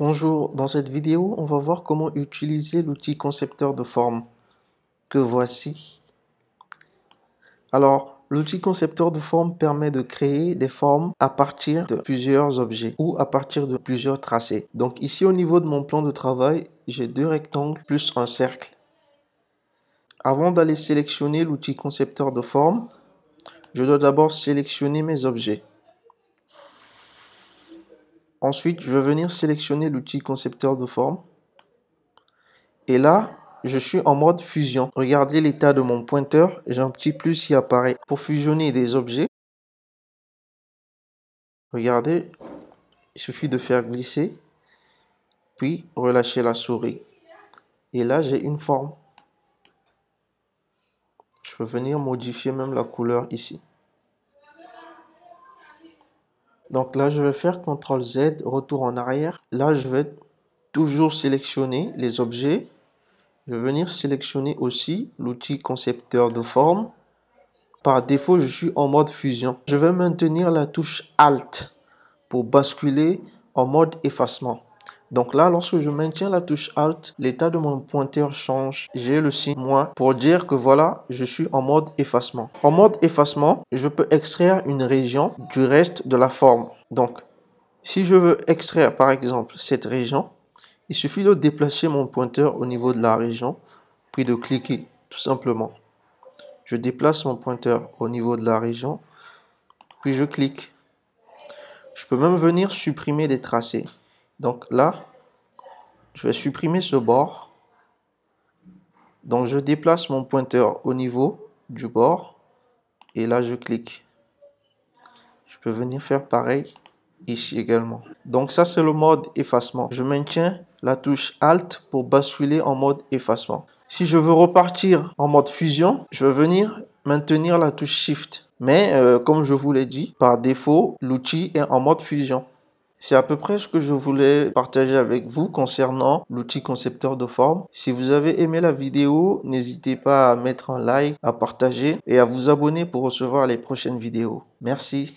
Bonjour, dans cette vidéo, on va voir comment utiliser l'outil concepteur de forme que voici. Alors, l'outil concepteur de forme permet de créer des formes à partir de plusieurs objets ou à partir de plusieurs tracés. Donc ici au niveau de mon plan de travail, j'ai deux rectangles plus un cercle. Avant d'aller sélectionner l'outil concepteur de forme, je dois d'abord sélectionner mes objets. Ensuite, je vais venir sélectionner l'outil concepteur de forme. Et là, je suis en mode fusion. Regardez l'état de mon pointeur. J'ai un petit plus qui apparaît. Pour fusionner des objets, regardez, il suffit de faire glisser, puis relâcher la souris. Et là, j'ai une forme. Je peux venir modifier même la couleur ici. Donc là, je vais faire CTRL Z, retour en arrière. Là, je vais toujours sélectionner les objets. Je vais venir sélectionner aussi l'outil concepteur de forme. Par défaut, je suis en mode fusion. Je vais maintenir la touche Alt pour basculer en mode effacement. Donc là, lorsque je maintiens la touche Alt, l'état de mon pointeur change. J'ai le signe moins pour dire que voilà, je suis en mode effacement. En mode effacement, je peux extraire une région du reste de la forme. Donc, si je veux extraire par exemple cette région, il suffit de déplacer mon pointeur au niveau de la région, puis de cliquer tout simplement. Je déplace mon pointeur au niveau de la région, puis je clique. Je peux même venir supprimer des tracés. Donc là, je vais supprimer ce bord. Donc je déplace mon pointeur au niveau du bord. Et là, je clique. Je peux venir faire pareil ici également. Donc ça, c'est le mode effacement. Je maintiens la touche Alt pour basculer en mode effacement. Si je veux repartir en mode fusion, je vais venir maintenir la touche Shift. Mais euh, comme je vous l'ai dit, par défaut, l'outil est en mode fusion. C'est à peu près ce que je voulais partager avec vous concernant l'outil concepteur de forme. Si vous avez aimé la vidéo, n'hésitez pas à mettre un like, à partager et à vous abonner pour recevoir les prochaines vidéos. Merci.